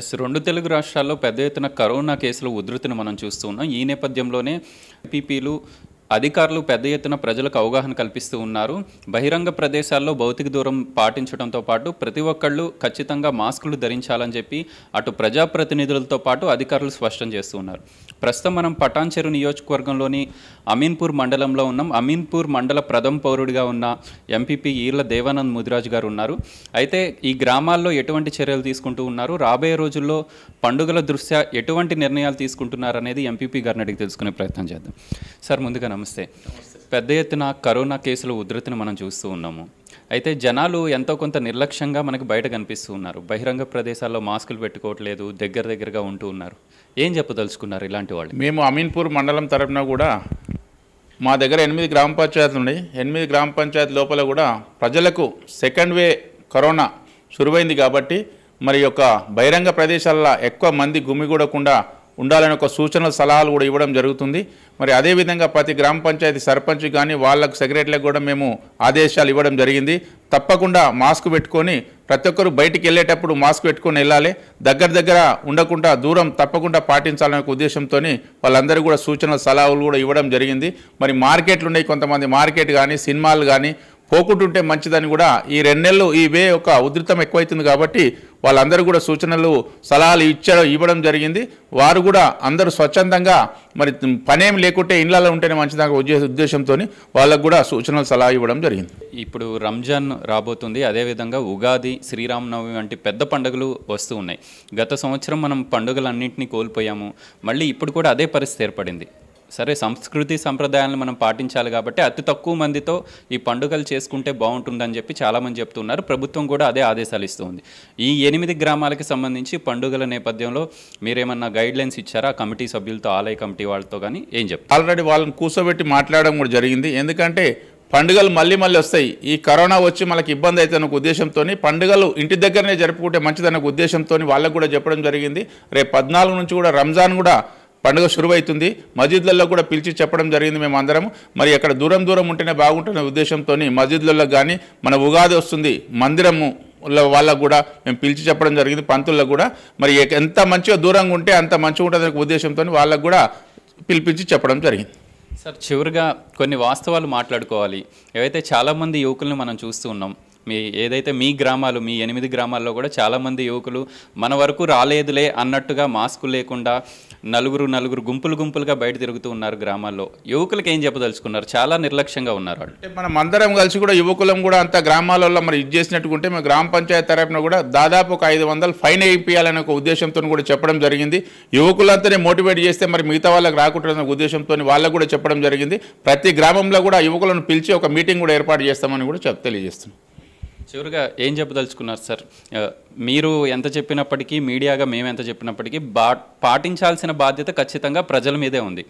yes రెండు తెలుగు రాష్ట్రాల్లో పెద్ద ఎత్తున కరోనా కేసులు ఉధృతిని మనం చూస్తున్నాం ఈ నేపథ్యంలోనే పీపీలు అధికారులు పెద్ద ఎత్తున ప్రజలకు అవగాహన కల్పిస్తూ ఉన్నారు బహిరంగ ప్రదేశాల్లో భౌతిక దూరం పాటించడంతో పాటు ప్రతి ఒక్కళ్ళు ఖచ్చితంగా మాస్కులు ధరించాలని చెప్పి అటు ప్రజాప్రతినిధులతో పాటు అధికారులు స్పష్టం చేస్తూ ఉన్నారు ప్రస్తుతం మనం పటాన్చెరు నియోజకవర్గంలోని అమీన్పూర్ మండలంలో ఉన్నాం అమీన్పూర్ మండల ప్రథమ పౌరుడిగా ఉన్న ఎంపీపీ ఈర్ల దేవానంద్ ముదిరాజ్ గారు ఉన్నారు అయితే ఈ గ్రామాల్లో ఎటువంటి చర్యలు తీసుకుంటూ ఉన్నారు రాబోయే రోజుల్లో పండుగల దృష్ట్యా ఎటువంటి నిర్ణయాలు తీసుకుంటున్నారు అనేది ఎంపీపీ గారిని అడిగి తెలుసుకునే ప్రయత్నం చేద్దాం సార్ ముందుగా నమస్తే పెద్ద ఎత్తున కరోనా కేసుల ఉధృతిని మనం చూస్తూ ఉన్నాము అయితే జనాలు ఎంతో కొంత నిర్లక్ష్యంగా మనకు బయట కనిపిస్తూ ఉన్నారు బహిరంగ ప్రదేశాల్లో మాస్కులు పెట్టుకోవట్లేదు దగ్గర దగ్గరగా ఉంటూ ఉన్నారు ఏం చెప్పదలుచుకున్నారు ఇలాంటి వాళ్ళు మేము అమీన్పూర్ మండలం తరఫున కూడా మా దగ్గర ఎనిమిది గ్రామ పంచాయతీలు ఉన్నాయి ఎనిమిది గ్రామ పంచాయతీ లోపల కూడా ప్రజలకు సెకండ్ వే కరోనా షురువైంది కాబట్టి మరి యొక్క బహిరంగ ప్రదేశాల్లో ఎక్కువ మంది గుమిగూడకుండా ఉండాలని ఒక సూచనలు సలహాలు కూడా ఇవ్వడం జరుగుతుంది మరి అదేవిధంగా ప్రతి గ్రామ పంచాయతీ సర్పంచ్ కానీ వాళ్ళకు సెక్రటరీలకు కూడా మేము ఆదేశాలు ఇవ్వడం జరిగింది తప్పకుండా మాస్క్ పెట్టుకొని ప్రతి ఒక్కరు బయటికి వెళ్ళేటప్పుడు మాస్క్ పెట్టుకొని వెళ్ళాలి దగ్గర దగ్గర ఉండకుండా దూరం తప్పకుండా పాటించాలనే ఉద్దేశంతో వాళ్ళందరూ కూడా సూచనలు సలహాలు కూడా ఇవ్వడం జరిగింది మరి మార్కెట్లు ఉన్నాయి కొంతమంది మార్కెట్ కానీ సినిమాలు కానీ పోకుంటుంటే మంచిదని కూడా ఈ రెండు నెలలు ఈ వే యొక్క ఉధృతం ఎక్కువైతుంది కాబట్టి వాళ్ళందరూ కూడా సూచనలు సలహాలు ఇచ్చారు ఇవ్వడం జరిగింది వారు కూడా అందరూ స్వచ్ఛందంగా మరి పనేం లేకుంటే ఇండ్లలో ఉంటేనే మంచిదాకా ఉద్దేశ ఉద్దేశంతో వాళ్ళకు కూడా సూచనలు సలహా ఇవ్వడం జరిగింది ఇప్పుడు రంజాన్ రాబోతుంది అదేవిధంగా ఉగాది శ్రీరామనవమి వంటి పెద్ద పండుగలు వస్తూ ఉన్నాయి గత సంవత్సరం మనం పండుగలన్నింటినీ కోల్పోయాము మళ్ళీ ఇప్పుడు కూడా అదే పరిస్థితి ఏర్పడింది సరే సంస్కృతి సంప్రదాయాలను మనం పాటించాలి కాబట్టి అతి తక్కువ మందితో ఈ పండుగలు చేసుకుంటే బాగుంటుందని చెప్పి చాలామంది చెప్తున్నారు ప్రభుత్వం కూడా అదే ఆదేశాలు ఇస్తుంది ఈ ఎనిమిది గ్రామాలకి సంబంధించి పండుగల నేపథ్యంలో మీరేమన్నా గైడ్ లైన్స్ ఇచ్చారా కమిటీ సభ్యులతో ఆలయ కమిటీ వాళ్ళతో కానీ ఏం చెప్తారు ఆల్రెడీ వాళ్ళని కూర్చోబెట్టి మాట్లాడడం కూడా జరిగింది ఎందుకంటే పండుగలు మళ్ళీ మళ్ళీ వస్తాయి ఈ కరోనా వచ్చి మనకి ఇబ్బంది అయితే అనే ఉద్దేశంతో పండుగలు ఇంటి దగ్గరనే జరుపుకుంటే అనే ఉద్దేశంతో వాళ్ళకు కూడా చెప్పడం జరిగింది రేపు పద్నాలుగు నుంచి కూడా రంజాన్ కూడా పండుగ శురువైతుంది మస్జిద్లలో కూడా పిలిచి చెప్పడం జరిగింది మేము అందరం మరి అక్కడ దూరం దూరం ఉంటేనే బాగుంటున్న ఉద్దేశంతో మస్జిద్లలో కానీ మన ఉగాది వస్తుంది మందిరము వాళ్ళకు కూడా మేము పిలిచి చెప్పడం జరిగింది పంతుల్లో కూడా మరి ఎంత మంచిగా దూరంగా ఉంటే అంత మంచిగా ఉంటుంది ఉద్దేశంతో వాళ్ళకు కూడా పిలిపించి చెప్పడం జరిగింది సార్ చివరిగా కొన్ని వాస్తవాలు మాట్లాడుకోవాలి ఏవైతే చాలామంది యువకుల్ని మనం చూస్తూ ఉన్నాం మీ ఏదైతే మీ గ్రామాలు మీ ఎనిమిది గ్రామాల్లో కూడా చాలామంది యువకులు మన వరకు రాలేదులే అన్నట్టుగా మాస్కు లేకుండా నలుగురు నలుగురు గుంపులు గుంపులుగా బయట తిరుగుతూ ఉన్నారు గ్రామాల్లో యువకులకు ఏం చెప్పదలుచుకున్నారు చాలా నిర్లక్ష్యంగా ఉన్నారు వాళ్ళు మనం అందరం కలిసి కూడా యువకులం కూడా అంత గ్రామాలలో మరి ఇది చేసినట్టుకుంటే మేము గ్రామ పంచాయతీ తరఫున కూడా దాదాపు ఒక ఐదు వందలు ఫైన్ వేయించాలనే ఒక ఉద్దేశంతో కూడా చెప్పడం జరిగింది యువకులంతానే మోటివేట్ చేస్తే మరి మిగతా వాళ్ళకి రాకుండా ఉద్దేశంతో వాళ్ళకు కూడా చెప్పడం జరిగింది ప్రతి గ్రామంలో కూడా యువకులను పిలిచి ఒక మీటింగ్ కూడా ఏర్పాటు చేస్తామని కూడా చెప్ తెలియజేస్తున్నాం చివరిగా ఏం చెప్పదలుచుకున్నారు సార్ మీరు ఎంత చెప్పినప్పటికీ మీడియాగా మేము ఎంత చెప్పినప్పటికీ బా పాటించాల్సిన బాధ్యత ఖచ్చితంగా ప్రజల మీదే ఉంది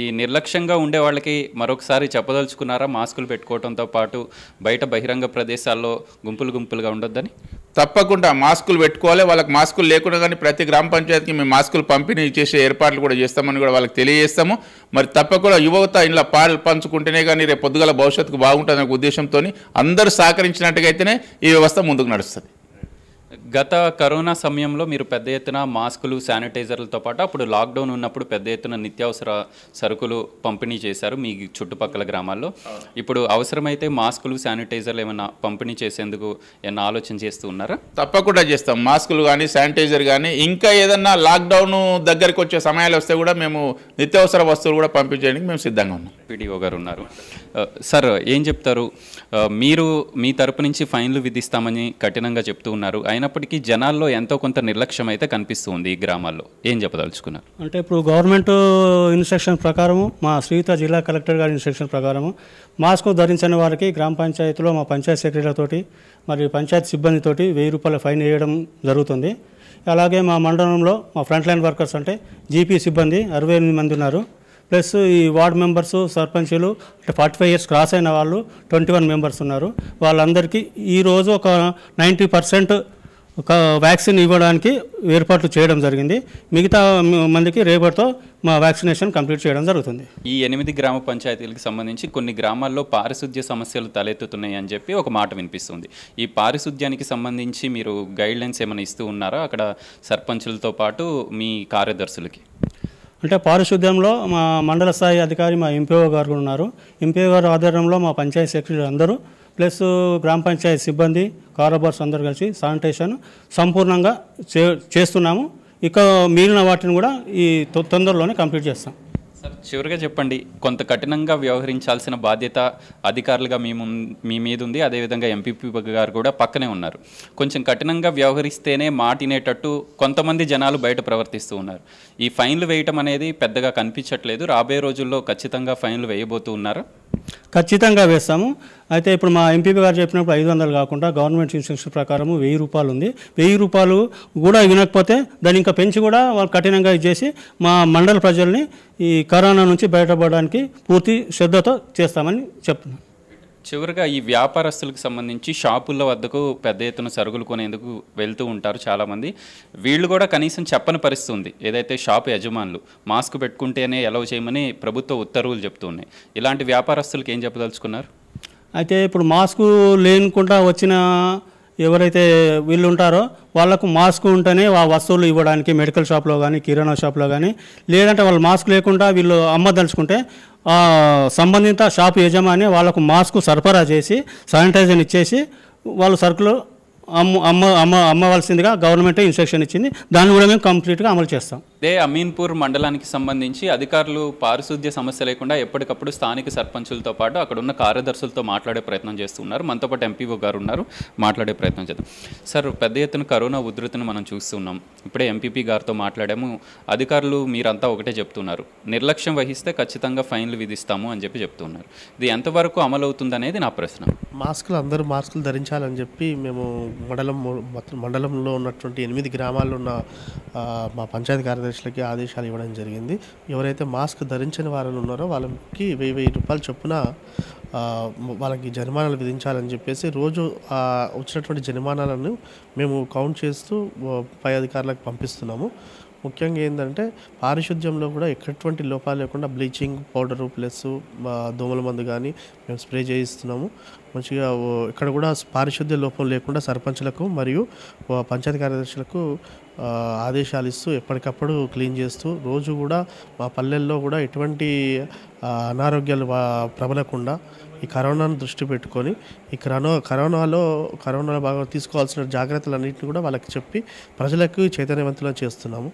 ఈ నిర్లక్ష్యంగా ఉండే వాళ్ళకి మరొకసారి చెప్పదలుచుకున్నారా మాస్కులు పెట్టుకోవడంతో పాటు బయట బహిరంగ ప్రదేశాల్లో గుంపులు గుంపులుగా ఉండొద్దని తప్పకుండా మాస్కులు పెట్టుకోవాలి వాళ్ళకి మాస్కులు లేకుండా కానీ ప్రతి గ్రామ పంచాయతీకి మేము మాస్కులు పంపిణీ చేసే ఏర్పాట్లు కూడా చేస్తామని కూడా వాళ్ళకి తెలియజేస్తాము మరి తప్పకుండా యువత ఇలా పాలు పంచుకుంటేనే కానీ రేపు పొద్దుగల భవిష్యత్తుకు బాగుంటుందనే ఉద్దేశంతో అందరూ సహకరించినట్టుగా అయితేనే ఈ వ్యవస్థ ముందుకు నడుస్తుంది గత కరోనా సమయంలో మీరు పెద్ద ఎత్తున మాస్కులు శానిటైజర్లతో పాటు అప్పుడు లాక్డౌన్ ఉన్నప్పుడు పెద్ద ఎత్తున నిత్యావసర సరుకులు పంపిణీ చేశారు మీ చుట్టుపక్కల గ్రామాల్లో ఇప్పుడు అవసరమైతే మాస్కులు శానిటైజర్లు ఏమైనా పంపిణీ చేసేందుకు ఏమైనా ఆలోచన చేస్తూ ఉన్నారా తప్పకుండా చేస్తాం మాస్కులు కానీ శానిటైజర్ కానీ ఇంకా ఏదన్నా లాక్డౌన్ దగ్గరికి వచ్చే సమయాలు వస్తే కూడా మేము నిత్యావసర వస్తువులు కూడా పంపించడానికి మేము సిద్ధంగా ఉన్నాం పీడిఓ గారు ఉన్నారు సార్ ఏం చెప్తారు మీరు మీ తరపు నుంచి ఫైన్లు విధిస్తామని కఠినంగా చెప్తూ ఉన్నారు అయినప్పటికీ జనాల్లో ఎంతో కొంత నిర్లక్ష్యం అయితే కనిపిస్తుంది ఈ గ్రామాల్లో ఏం చెప్పదలుచుకున్నారు అంటే ఇప్పుడు గవర్నమెంట్ ఇన్స్ట్రక్షన్ ప్రకారము మా శ్రీత జిల్లా కలెక్టర్ గారి ఇన్స్ట్రక్షన్ ప్రకారము మాస్క్ ధరించని వారికి గ్రామ పంచాయతీలో మా పంచాయత్ సెక్రటరీలతోటి మరి పంచాయత్ సిబ్బందితోటి వెయ్యి రూపాయల ఫైన్ వేయడం జరుగుతుంది అలాగే మా మండలంలో మా ఫ్రంట్ లైన్ వర్కర్స్ అంటే జీపీ సిబ్బంది అరవై ఎనిమిది మంది ఉన్నారు ప్లస్ ఈ వార్డ్ మెంబర్స్ సర్పంచులు అంటే ఫార్టీ ఫైవ్ ఇయర్స్ క్రాస్ అయిన వాళ్ళు ట్వంటీ వన్ మెంబర్స్ ఉన్నారు వాళ్ళందరికీ ఈరోజు ఒక నైంటీ పర్సెంట్ ఒక వ్యాక్సిన్ ఇవ్వడానికి ఏర్పాట్లు చేయడం జరిగింది మిగతా మందికి రేపటితో మా వ్యాక్సినేషన్ కంప్లీట్ చేయడం జరుగుతుంది ఈ ఎనిమిది గ్రామ పంచాయతీలకు సంబంధించి కొన్ని గ్రామాల్లో పారిశుద్ధ్య సమస్యలు తలెత్తుతున్నాయి అని చెప్పి ఒక మాట వినిపిస్తుంది ఈ పారిశుద్ధ్యానికి సంబంధించి మీరు గైడ్లైన్స్ ఏమైనా ఇస్తూ ఉన్నారా అక్కడ సర్పంచులతో పాటు మీ కార్యదర్శులకి అంటే పారిశుద్ధ్యంలో మా మండల స్థాయి అధికారి మా ఎంపీఓ గారు ఉన్నారు ఎంపీఓ గారు ఆధ్వర్యంలో మా పంచాయతీ సెక్రటరీ అందరూ ప్లస్ గ్రామ పంచాయతీ సిబ్బంది కారోబార్స్ అందరు కలిసి శానిటేషన్ సంపూర్ణంగా చేస్తున్నాము ఇక మిగిలిన వాటిని కూడా ఈ తొందరలోనే కంప్లీట్ చేస్తాం సార్ చివరిగా చెప్పండి కొంత కఠినంగా వ్యవహరించాల్సిన బాధ్యత అధికారులుగా మీ మీ మీద ఉంది అదేవిధంగా ఎంపీపీ గారు కూడా పక్కనే ఉన్నారు కొంచెం కఠినంగా వ్యవహరిస్తేనే మాటినేటట్టు కొంతమంది జనాలు బయట ప్రవర్తిస్తూ ఉన్నారు ఈ ఫైన్లు వేయటం అనేది పెద్దగా కనిపించట్లేదు రాబోయే రోజుల్లో ఖచ్చితంగా ఫైన్లు వేయబోతూ ఉన్నారా ఖచ్చితంగా వేస్తాము అయితే ఇప్పుడు మా ఎంపీపీ గారు చెప్పినప్పుడు ఐదు వందలు కాకుండా గవర్నమెంట్ ఇన్స్ట్రక్షన్ ప్రకారం వెయ్యి రూపాయలు ఉంది వెయ్యి రూపాయలు కూడా వినకపోతే దాన్ని ఇంకా పెంచి కూడా వాళ్ళు కఠినంగా ఇచ్చేసి మా మండల ప్రజల్ని ఈ కరోనా నుంచి బయటపడడానికి పూర్తి శ్రద్ధతో చేస్తామని చెప్తున్నాను చివరిగా ఈ వ్యాపారస్తులకు సంబంధించి షాపుల వద్దకు పెద్ద ఎత్తున సరుకులు కొనేందుకు వెళ్తూ ఉంటారు చాలామంది వీళ్ళు కూడా కనీసం చెప్పని పరిస్థితి ఏదైతే షాపు యజమానులు మాస్క్ పెట్టుకుంటేనే ఎలా చేయమని ప్రభుత్వ ఉత్తర్వులు చెప్తున్నాయి ఇలాంటి వ్యాపారస్తులకు ఏం చెప్పదలుచుకున్నారు అయితే ఇప్పుడు మాస్కు లేనుకుండా వచ్చిన ఎవరైతే వీళ్ళు ఉంటారో వాళ్ళకు మాస్క్ ఉంటేనే ఆ వస్తువులు ఇవ్వడానికి మెడికల్ షాప్లో కానీ కిరాణా షాప్లో కానీ లేదంటే వాళ్ళు మాస్క్ లేకుండా వీళ్ళు అమ్మదలుచుకుంటే సంబంధిత షాప్ యజమాని వాళ్ళకు మాస్క్ సరఫరా చేసి శానిటైజర్ ఇచ్చేసి వాళ్ళు సరుకులు అమ్మ అమ్మ అమ్మ అమ్మవలసిందిగా గవర్నమెంటే ఇన్స్ట్రక్షన్ ఇచ్చింది దాన్ని కూడా మేము కంప్లీట్గా అమలు చేస్తాం దే అమీన్పూర్ మండలానికి సంబంధించి అధికారులు పారిశుద్ధ్య సమస్య లేకుండా ఎప్పటికప్పుడు స్థానిక సర్పంచులతో పాటు అక్కడ ఉన్న కార్యదర్శులతో మాట్లాడే ప్రయత్నం చేస్తున్నారు మనతో పాటు ఎంపీఓ గారు ఉన్నారు మాట్లాడే ప్రయత్నం చేద్దాం సార్ పెద్ద ఎత్తున కరోనా ఉధృతిని మనం చూస్తున్నాం ఇప్పుడే ఎంపీపీ గారితో మాట్లాడాము అధికారులు మీరంతా ఒకటే చెప్తున్నారు నిర్లక్ష్యం వహిస్తే ఖచ్చితంగా ఫైన్లు విధిస్తాము అని చెప్పి చెప్తున్నారు ఇది ఎంతవరకు అమలు అవుతుంది అనేది నా ప్రశ్న మాస్కులు అందరూ మాస్కులు ధరించాలని చెప్పి మేము మండలం మండలంలో ఉన్నటువంటి ఎనిమిది గ్రామాల్లో ఉన్న మా పంచాయతీ కార్యదర్శి కార్యదర్శులకి ఆదేశాలు ఇవ్వడం జరిగింది ఎవరైతే మాస్క్ ధరించని వారు ఉన్నారో వాళ్ళకి వెయ్యి వెయ్యి రూపాయలు చొప్పున వాళ్ళకి జరిమానాలు విధించాలని చెప్పేసి రోజు వచ్చినటువంటి జరిమానాలను మేము కౌంట్ చేస్తూ పై అధికారులకు పంపిస్తున్నాము ముఖ్యంగా ఏంటంటే పారిశుద్ధ్యంలో కూడా ఎటువంటి లోపాలు లేకుండా బ్లీచింగ్ పౌడర్ ప్లస్ దోమల మందు కానీ మేము స్ప్రే చేయిస్తున్నాము మంచిగా ఇక్కడ కూడా పారిశుద్ధ్య లోపం లేకుండా సర్పంచ్లకు మరియు పంచాయతీ కార్యదర్శులకు ఆదేశాలు ఇస్తూ ఎప్పటికప్పుడు క్లీన్ చేస్తూ రోజు కూడా మా పల్లెల్లో కూడా ఎటువంటి అనారోగ్యాలు ప్రబలకుండా ఈ కరోనాను దృష్టి పెట్టుకొని ఈ కరోనా కరోనాలో కరోనా బాగా తీసుకోవాల్సిన జాగ్రత్తలు అన్నింటినీ కూడా వాళ్ళకి చెప్పి ప్రజలకు చైతన్యవంతులు చేస్తున్నాము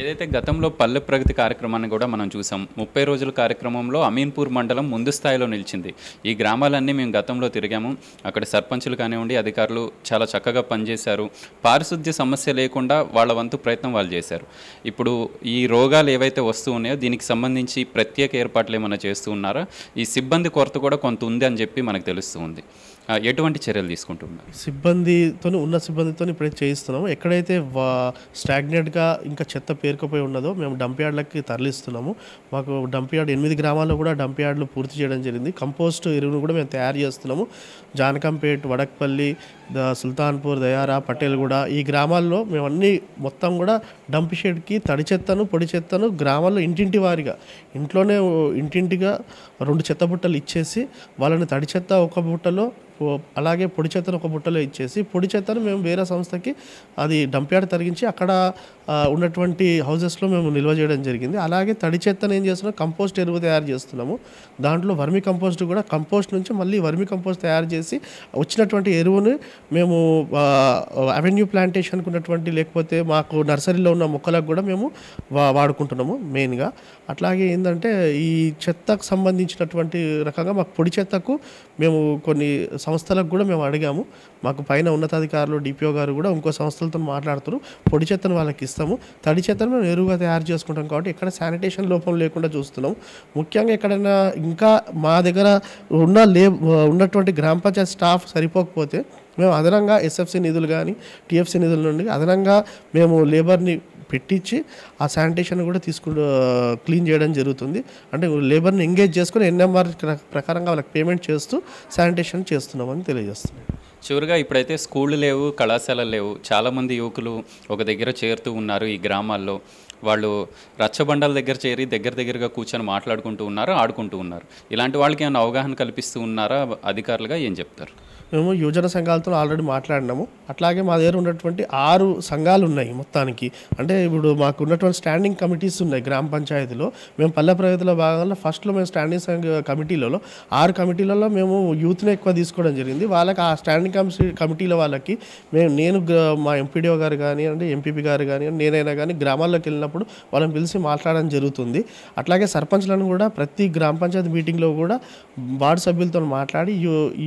ఏదైతే గతంలో పల్లె ప్రగతి కార్యక్రమాన్ని కూడా మనం చూసాం ముప్పై రోజుల కార్యక్రమంలో అమీన్పూర్ మండలం ముందు స్థాయిలో నిలిచింది ఈ గ్రామాలన్నీ మేము గతంలో తిరిగాము అక్కడ సర్పంచులు కానివ్వండి అధికారులు చాలా చక్కగా పనిచేశారు పారిశుద్ధ్య సమస్య లేకుండా వాళ్ళ వంతు ప్రయత్నం వాళ్ళు చేశారు ఇప్పుడు ఈ రోగాలు ఏవైతే వస్తూ ఉన్నాయో దీనికి సంబంధించి ప్రత్యేక ఏర్పాట్లు ఏమైనా చేస్తూ ఉన్నారా ఈ సిబ్బంది కొరత కూడా కొంత ఉంది అని చెప్పి మనకు తెలుస్తూ ఎటువంటి చర్యలు తీసుకుంటున్నారు సిబ్బందితో ఉన్న సిబ్బందితో ఇప్పుడే చేయిస్తున్నాము ఎక్కడైతే వా స్టాగ్నెంట్గా ఇంకా చెత్త పేరుకుపోయి ఉన్నదో మేము డంప్ యార్డ్లకి తరలిస్తున్నాము మాకు డంప్ యార్డ్ ఎనిమిది గ్రామాల్లో కూడా డంప్ యార్డ్లు పూర్తి చేయడం జరిగింది కంపోస్ట్ ఎరువును కూడా మేము తయారు చేస్తున్నాము జానకంపేట్ వడక్పల్లి సుల్తాన్పూర్ దయారా పటేల్గూడ ఈ గ్రామాల్లో మేము అన్ని మొత్తం కూడా డంప్ షెడ్కి తడి చెత్తను పొడి చెత్తను గ్రామాల్లో ఇంటింటి వారిగా ఇంట్లోనే ఇంటింటిగా రెండు చెత్త బుట్టలు ఇచ్చేసి వాళ్ళని తడి చెత్త ఒక బుట్టలో అలాగే పొడి చెత్తను ఒక బుట్టలో ఇచ్చేసి పొడి చెత్తను మేము వేరే సంస్థకి అది డంప్యార్డ్ తరిగించి అక్కడ ఉన్నటువంటి హౌజెస్లో మేము నిల్వ చేయడం జరిగింది అలాగే తడి చెత్తను ఏం చేస్తున్నాం కంపోస్ట్ ఎరువు తయారు చేస్తున్నాము దాంట్లో వర్మి కంపోస్ట్ కూడా కంపోస్ట్ నుంచి మళ్ళీ వర్మి కంపోస్ట్ తయారు చేసి వచ్చినటువంటి ఎరువుని మేము అవెన్యూ ప్లాంటేషన్కి ఉన్నటువంటి లేకపోతే మాకు నర్సరీలో ఉన్న మొక్కలకు కూడా మేము వాడుకుంటున్నాము మెయిన్గా అట్లాగే ఏంటంటే ఈ చెత్తకు సంబంధించినటువంటి రకంగా మాకు పొడి చెత్తకు మేము కొన్ని సంస్థలకు కూడా మేము అడిగాము మాకు పైన ఉన్నతాధికారులు డిపిఓ గారు కూడా ఇంకో సంస్థలతో మాట్లాడుతున్నారు పొడి చెత్తను వాళ్ళకి ఇస్తాము తడి చెత్తను మేము ఎరువుగా తయారు చేసుకుంటాం కాబట్టి ఎక్కడ శానిటేషన్ లోపం లేకుండా చూస్తున్నాం ముఖ్యంగా ఎక్కడైనా ఇంకా మా దగ్గర ఉన్న లే ఉన్నటువంటి గ్రామ పంచాయతీ స్టాఫ్ సరిపోకపోతే మేము అదనంగా ఎస్ఎఫ్సి నిధులు కానీ టీఎఫ్సీ నిధుల నుండి అదనంగా మేము లేబర్ని పెట్టించి ఆ శానిటేషన్ కూడా తీసుకు క్లీన్ చేయడం జరుగుతుంది అంటే లేబర్ని ఎంగేజ్ చేసుకుని ఎన్ఎంఆర్ ప్రకారంగా వాళ్ళకి పేమెంట్ చేస్తూ శానిటేషన్ చేస్తున్నామని తెలియజేస్తున్నాం చివరిగా ఇప్పుడైతే స్కూళ్ళు లేవు కళాశాలలు లేవు చాలామంది యువకులు ఒక దగ్గర చేరుతూ ఉన్నారు ఈ గ్రామాల్లో వాళ్ళు రచ్చబండల దగ్గర చేరి దగ్గర దగ్గరగా కూర్చొని మాట్లాడుకుంటూ ఉన్నారు ఆడుకుంటూ ఉన్నారు ఇలాంటి వాళ్ళకి ఏమైనా అవగాహన కల్పిస్తూ ఉన్నారా అధికారులుగా ఏం చెప్తారు మేము యువజన సంఘాలతో ఆల్రెడీ మాట్లాడినాము అట్లాగే మా దగ్గర ఉన్నటువంటి ఆరు సంఘాలు ఉన్నాయి మొత్తానికి అంటే ఇప్పుడు మాకు ఉన్నటువంటి స్టాండింగ్ కమిటీస్ ఉన్నాయి గ్రామ పంచాయతీలో మేము పల్లె ప్రగతిలో భాగంలో ఫస్ట్లో మేము స్టాండింగ్ కమిటీలలో ఆరు కమిటీలలో మేము యూత్ని ఎక్కువ తీసుకోవడం జరిగింది వాళ్ళకి ఆ స్టాండింగ్ కమిటీ కమిటీల వాళ్ళకి మేము నేను మా ఎంపీడీఓ గారు కానీ అంటే ఎంపీపీ గారు కానీ నేనైనా కానీ గ్రామాల్లోకి వెళ్ళినప్పుడు వాళ్ళని పిలిచి మాట్లాడడం జరుగుతుంది అట్లాగే సర్పంచ్లను కూడా ప్రతి గ్రామ పంచాయతీ మీటింగ్లో కూడా వార్డు సభ్యులతో మాట్లాడి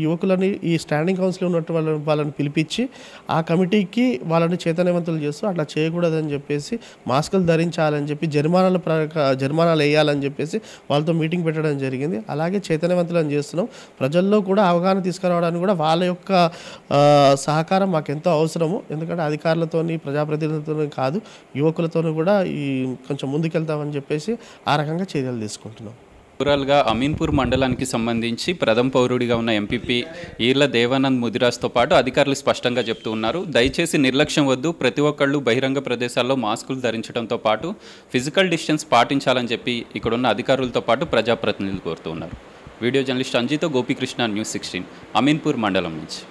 యువకులని ఈ స్టాండింగ్ కౌన్సిల్ ఉన్నట్టు వాళ్ళ వాళ్ళని పిలిపించి ఆ కమిటీకి వాళ్ళని చైతన్యవంతులు చేస్తూ అట్లా చేయకూడదని చెప్పేసి మాస్కులు ధరించాలని చెప్పి జరిమానాల జరిమానాలు వేయాలని చెప్పేసి వాళ్ళతో మీటింగ్ పెట్టడం జరిగింది అలాగే చైతన్యవంతులను చేస్తున్నాం ప్రజల్లో కూడా అవగాహన తీసుకురావడానికి కూడా వాళ్ళ యొక్క సహకారం మాకు ఎంతో అవసరము ఎందుకంటే అధికారులతోని ప్రజాప్రతినిధులతో కాదు యువకులతోనూ కూడా ఈ కొంచెం ముందుకెళ్తామని చెప్పేసి ఆ రకంగా చర్యలు తీసుకుంటున్నాం రూరల్గా అమీన్పూర్ మండలానికి సంబంధించి ప్రథమ పౌరుడిగా ఉన్న ఎంపీపీ ఈర్ల దేవానంద్ ముదిరాజ్తో పాటు అధికారులు స్పష్టంగా చెప్తూ ఉన్నారు దయచేసి నిర్లక్ష్యం వద్దు ప్రతి ఒక్కళ్ళు బహిరంగ ప్రదేశాల్లో మాస్కులు ధరించడంతో పాటు ఫిజికల్ డిస్టెన్స్ పాటించాలని చెప్పి ఇక్కడున్న అధికారులతో పాటు ప్రజాప్రతినిధులు కోరుతూ ఉన్నారు వీడియో జర్నలిస్ట్ అంజితో గోపీకృష్ణ న్యూస్ సిక్స్టీన్ అమీన్పూర్ మండలం నుంచి